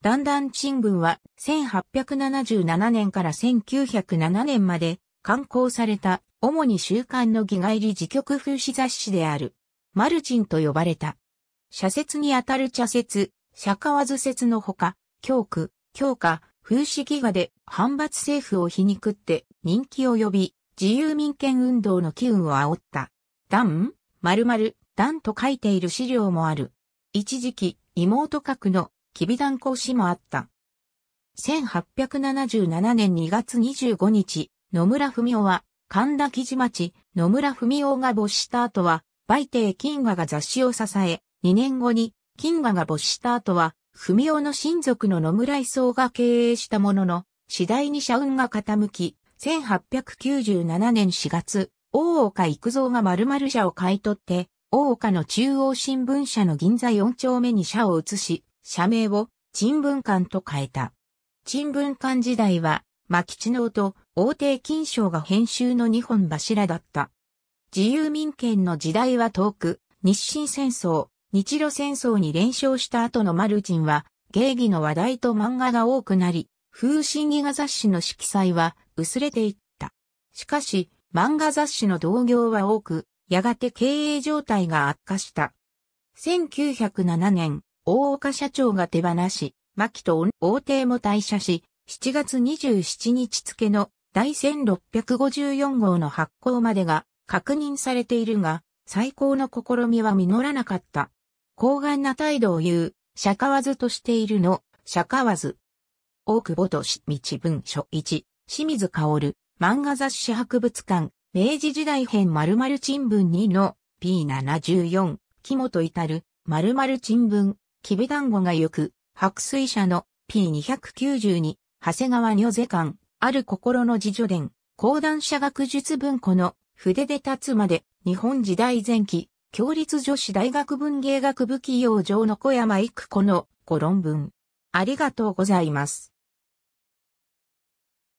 だんだん新聞は1877年から1907年まで刊行された主に週刊の議外理自局風刺雑誌である。マルチンと呼ばれた。社説にあたる茶説、社和図説のほか、教区、教科、風刺ギガで反発政府を皮肉って人気を呼び、自由民権運動の機運を煽った。ダン、丸々、ダンと書いている資料もある。一時期、妹格のきびだんこもあった。1877年2月25日、野村文夫は、神田木地町、野村文夫が没した後は、売亭金河が雑誌を支え、2年後に、金河が没した後は、文夫の親族の野村磯が経営したものの、次第に社運が傾き、1897年4月、大岡育造が丸々社を買い取って、大岡の中央新聞社の銀座4丁目に社を移し、社名を陳文館と変えた。陳文館時代は、牧地能と大帝金賞が編集の2本柱だった。自由民権の時代は遠く、日清戦争、日露戦争に連勝した後のマルチンは、芸妓の話題と漫画が多くなり、風神戯画雑誌の色彩は薄れていった。しかし、漫画雑誌の同業は多く、やがて経営状態が悪化した。1907年、大岡社長が手放し、牧と王帝も退社し、7月27日付の第1654号の発行までが確認されているが、最高の試みは実らなかった。高顔な態度を言う、釈迦わずとしているの、釈迦わず。大久保とし、道文書1、清水香る、漫画雑誌博物館、明治時代編〇〇新聞2の P74、木本至る、〇〇新聞、キび団子が行く、白水社の P292、長谷川女世館、ある心の自助伝、講談社学術文庫の筆で立つまで、日本時代前期、共立女子大学文芸学部企業上の小山育子のご論文。ありがとうございます。